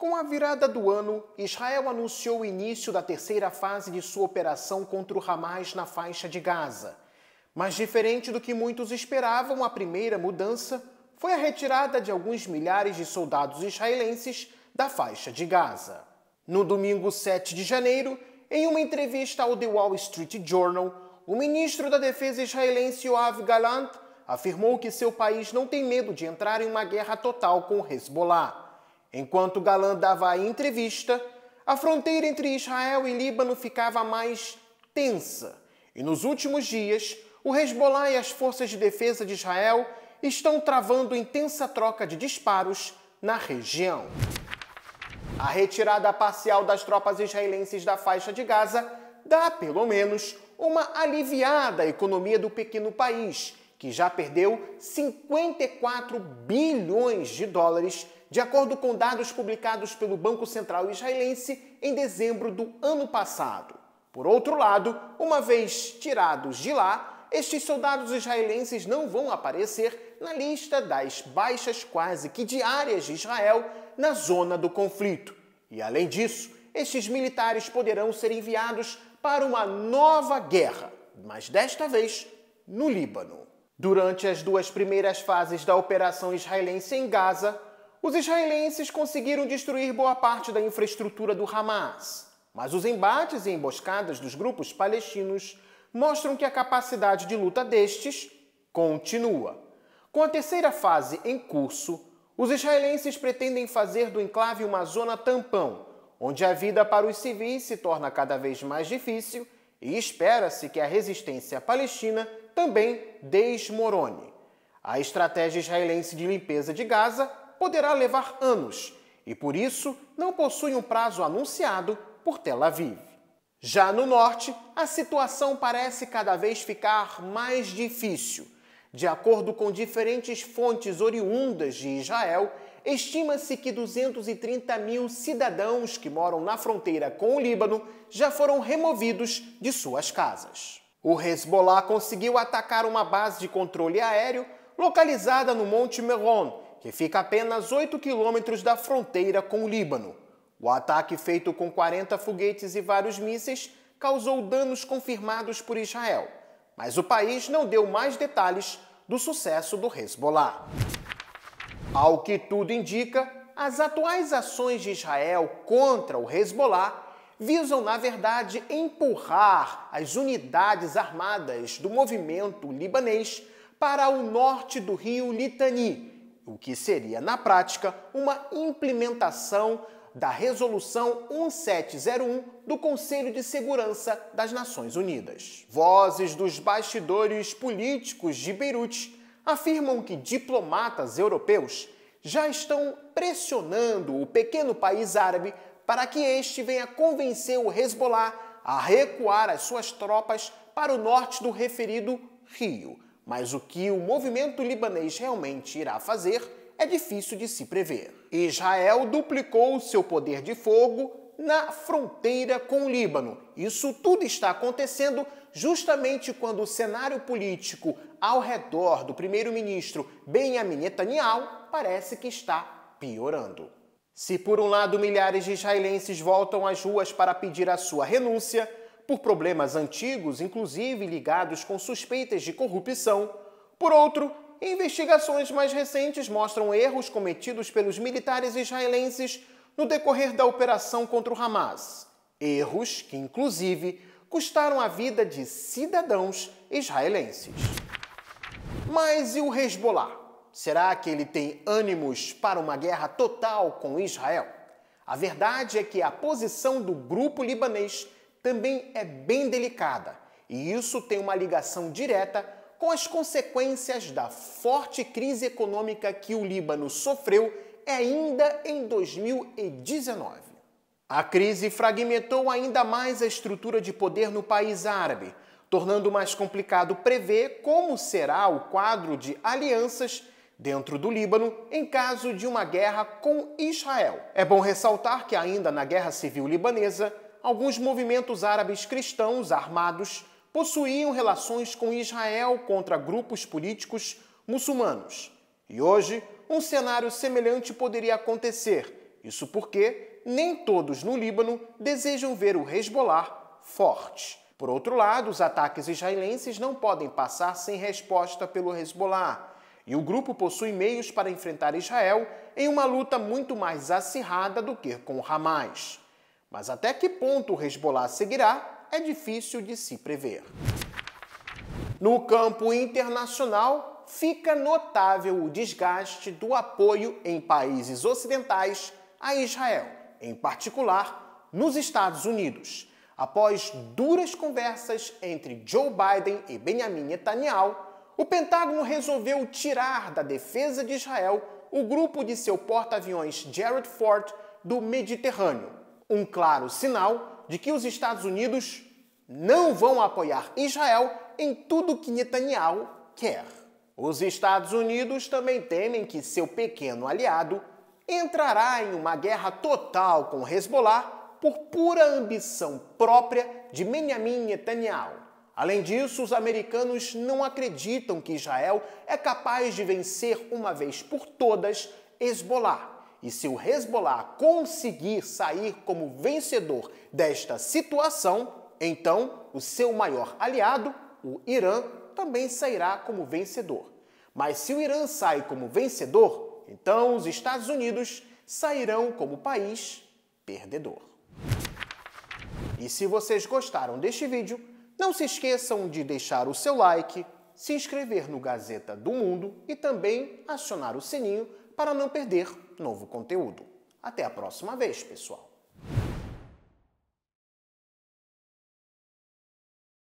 Com a virada do ano, Israel anunciou o início da terceira fase de sua operação contra o Hamas na faixa de Gaza. Mas, diferente do que muitos esperavam, a primeira mudança foi a retirada de alguns milhares de soldados israelenses da faixa de Gaza. No domingo 7 de janeiro, em uma entrevista ao The Wall Street Journal, o ministro da Defesa israelense Yoav Galant afirmou que seu país não tem medo de entrar em uma guerra total com o Hezbollah. Enquanto Galã dava a entrevista, a fronteira entre Israel e Líbano ficava mais tensa. E nos últimos dias, o Hezbollah e as forças de defesa de Israel estão travando intensa troca de disparos na região. A retirada parcial das tropas israelenses da faixa de Gaza dá, pelo menos, uma aliviada à economia do pequeno país, que já perdeu 54 bilhões de dólares de acordo com dados publicados pelo Banco Central Israelense em dezembro do ano passado. Por outro lado, uma vez tirados de lá, estes soldados israelenses não vão aparecer na lista das baixas quase que diárias de Israel na zona do conflito. E além disso, estes militares poderão ser enviados para uma nova guerra, mas desta vez no Líbano. Durante as duas primeiras fases da operação israelense em Gaza, os israelenses conseguiram destruir boa parte da infraestrutura do Hamas, mas os embates e emboscadas dos grupos palestinos mostram que a capacidade de luta destes continua. Com a terceira fase em curso, os israelenses pretendem fazer do enclave uma zona tampão, onde a vida para os civis se torna cada vez mais difícil e espera-se que a resistência palestina também desmorone. A estratégia israelense de limpeza de Gaza poderá levar anos e, por isso, não possui um prazo anunciado por Tel Aviv. Já no norte, a situação parece cada vez ficar mais difícil. De acordo com diferentes fontes oriundas de Israel, estima-se que 230 mil cidadãos que moram na fronteira com o Líbano já foram removidos de suas casas. O Hezbollah conseguiu atacar uma base de controle aéreo localizada no Monte Meron que fica a apenas 8 quilômetros da fronteira com o Líbano. O ataque feito com 40 foguetes e vários mísseis causou danos confirmados por Israel, mas o país não deu mais detalhes do sucesso do Hezbollah. Ao que tudo indica, as atuais ações de Israel contra o Hezbollah visam, na verdade, empurrar as unidades armadas do movimento libanês para o norte do rio Litani, o que seria, na prática, uma implementação da Resolução 1701 do Conselho de Segurança das Nações Unidas. Vozes dos bastidores políticos de Beirute afirmam que diplomatas europeus já estão pressionando o pequeno país árabe para que este venha convencer o Hezbollah a recuar as suas tropas para o norte do referido Rio mas o que o movimento libanês realmente irá fazer é difícil de se prever. Israel duplicou seu poder de fogo na fronteira com o Líbano. Isso tudo está acontecendo justamente quando o cenário político ao redor do primeiro-ministro Benjamin Netanyahu parece que está piorando. Se por um lado milhares de israelenses voltam às ruas para pedir a sua renúncia, por problemas antigos, inclusive ligados com suspeitas de corrupção. Por outro, investigações mais recentes mostram erros cometidos pelos militares israelenses no decorrer da operação contra o Hamas. Erros que, inclusive, custaram a vida de cidadãos israelenses. Mas e o Hezbollah? Será que ele tem ânimos para uma guerra total com Israel? A verdade é que a posição do grupo libanês também é bem delicada, e isso tem uma ligação direta com as consequências da forte crise econômica que o Líbano sofreu ainda em 2019. A crise fragmentou ainda mais a estrutura de poder no país árabe, tornando mais complicado prever como será o quadro de alianças dentro do Líbano em caso de uma guerra com Israel. É bom ressaltar que, ainda na Guerra Civil Libanesa, alguns movimentos árabes cristãos armados possuíam relações com Israel contra grupos políticos muçulmanos. E hoje, um cenário semelhante poderia acontecer. Isso porque nem todos no Líbano desejam ver o Hezbollah forte. Por outro lado, os ataques israelenses não podem passar sem resposta pelo Hezbollah. E o grupo possui meios para enfrentar Israel em uma luta muito mais acirrada do que com Hamas. Mas até que ponto o Hezbollah seguirá é difícil de se prever. No campo internacional, fica notável o desgaste do apoio em países ocidentais a Israel, em particular nos Estados Unidos. Após duras conversas entre Joe Biden e Benjamin Netanyahu, o Pentágono resolveu tirar da defesa de Israel o grupo de seu porta-aviões Gerald Ford do Mediterrâneo, um claro sinal de que os Estados Unidos não vão apoiar Israel em tudo que Netanyahu quer. Os Estados Unidos também temem que seu pequeno aliado entrará em uma guerra total com Hezbollah por pura ambição própria de Benjamin Netanyahu. Além disso, os americanos não acreditam que Israel é capaz de vencer uma vez por todas Hezbollah e se o Hezbollah conseguir sair como vencedor desta situação, então o seu maior aliado, o Irã, também sairá como vencedor. Mas se o Irã sai como vencedor, então os Estados Unidos sairão como país perdedor. E se vocês gostaram deste vídeo, não se esqueçam de deixar o seu like, se inscrever no Gazeta do Mundo e também acionar o sininho para não perder novo conteúdo. Até a próxima vez, pessoal!